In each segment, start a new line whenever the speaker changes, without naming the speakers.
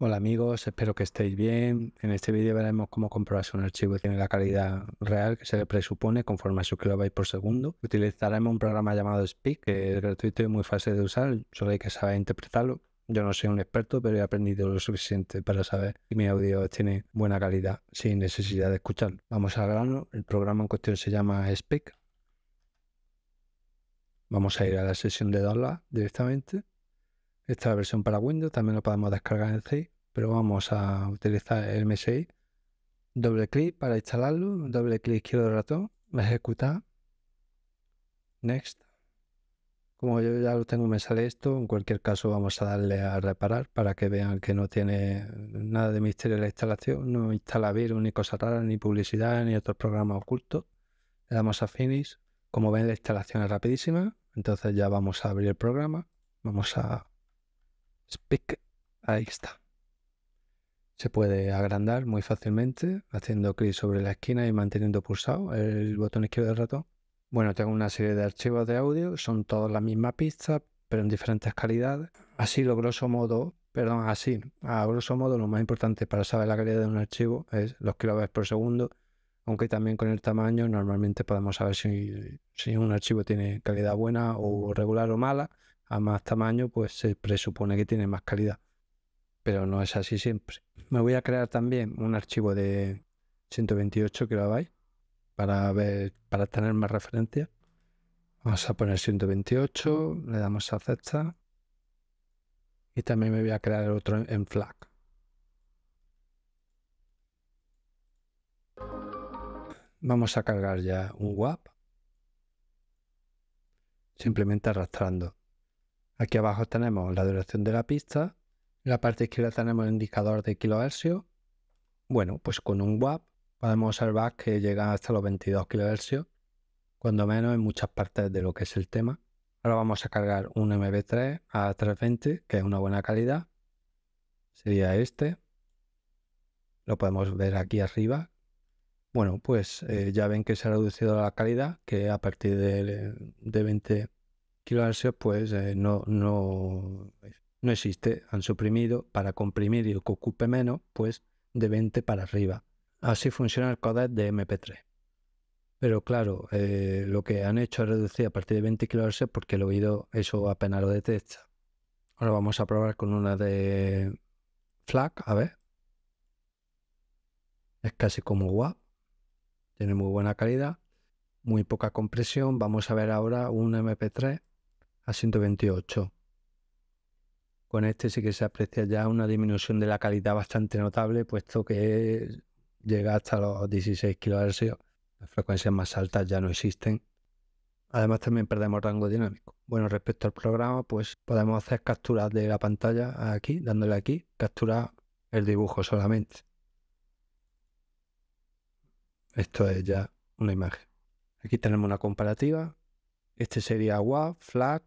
Hola amigos, espero que estéis bien. En este vídeo veremos cómo comprobar si un archivo tiene la calidad real que se le presupone conforme a su kilobyte por segundo. Utilizaremos un programa llamado Speak, que es gratuito y muy fácil de usar, solo hay que saber interpretarlo. Yo no soy un experto, pero he aprendido lo suficiente para saber si mi audio tiene buena calidad sin necesidad de escucharlo. Vamos al grano, el programa en cuestión se llama Speak. Vamos a ir a la sesión de download directamente esta es la versión para Windows también lo podemos descargar en C, pero vamos a utilizar el MSI. Doble clic para instalarlo, doble clic izquierdo del ratón, ejecutar, next. Como yo ya lo tengo, me sale esto. En cualquier caso, vamos a darle a reparar para que vean que no tiene nada de misterio la instalación. No instala virus, ni cosas raras, ni publicidad, ni otros programas ocultos. Le damos a Finish. Como ven, la instalación es rapidísima. Entonces ya vamos a abrir el programa. Vamos a Speak. Ahí está. Se puede agrandar muy fácilmente haciendo clic sobre la esquina y manteniendo pulsado el botón izquierdo del ratón. Bueno, tengo una serie de archivos de audio, son todos la misma pista, pero en diferentes calidades. Así, lo grosso modo, perdón, así, a grosso modo, lo más importante para saber la calidad de un archivo es los kilobytes por segundo, aunque también con el tamaño normalmente podemos saber si, si un archivo tiene calidad buena o regular o mala, a más tamaño, pues se presupone que tiene más calidad. Pero no es así siempre. Me voy a crear también un archivo de 128 kilobytes para ver, para tener más referencia Vamos a poner 128, le damos a aceptar. Y también me voy a crear otro en flag. Vamos a cargar ya un WAP. Simplemente arrastrando. Aquí abajo tenemos la duración de la pista. En la parte izquierda tenemos el indicador de kilohercios. Bueno, pues con un WAP podemos observar que llega hasta los 22 kilohercios, cuando menos en muchas partes de lo que es el tema. Ahora vamos a cargar un MB3 a 320, que es una buena calidad. Sería este. Lo podemos ver aquí arriba. Bueno, pues eh, ya ven que se ha reducido la calidad, que a partir de, de 20 kilohertz pues eh, no, no, no existe. Han suprimido para comprimir y que ocupe menos, pues de 20 para arriba. Así funciona el codec de MP3. Pero claro, eh, lo que han hecho es reducir a partir de 20 kHz porque el oído eso apenas lo detecta. Ahora vamos a probar con una de FLAC, a ver. Es casi como WAP. Tiene muy buena calidad, muy poca compresión. Vamos a ver ahora un MP3 a 128. Con este sí que se aprecia ya una disminución de la calidad bastante notable, puesto que llega hasta los 16 kHz. Las frecuencias más altas ya no existen. Además también perdemos rango dinámico. Bueno, respecto al programa, pues podemos hacer capturas de la pantalla aquí, dándole aquí, capturar el dibujo solamente. Esto es ya una imagen. Aquí tenemos una comparativa este sería WAV, FLAG,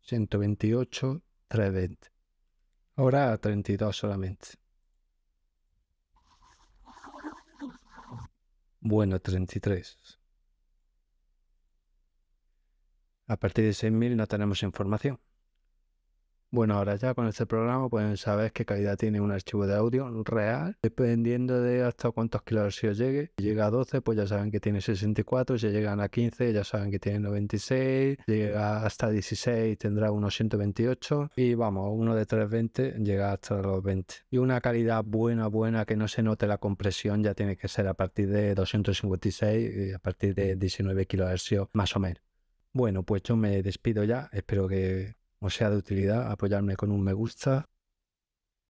128, 320. Ahora a 32 solamente. Bueno, 33. A partir de 6.000 no tenemos información. Bueno, ahora ya con este programa pueden saber qué calidad tiene un archivo de audio real, dependiendo de hasta cuántos kilohercios llegue. Si llega a 12, pues ya saben que tiene 64, si llegan a 15, ya saben que tiene 96, si llega hasta 16, tendrá unos 128, y vamos, uno de 320 llega hasta los 20. Y una calidad buena, buena, que no se note la compresión, ya tiene que ser a partir de 256 y a partir de 19 kilohercios más o menos. Bueno, pues yo me despido ya, espero que o sea de utilidad apoyarme con un me gusta,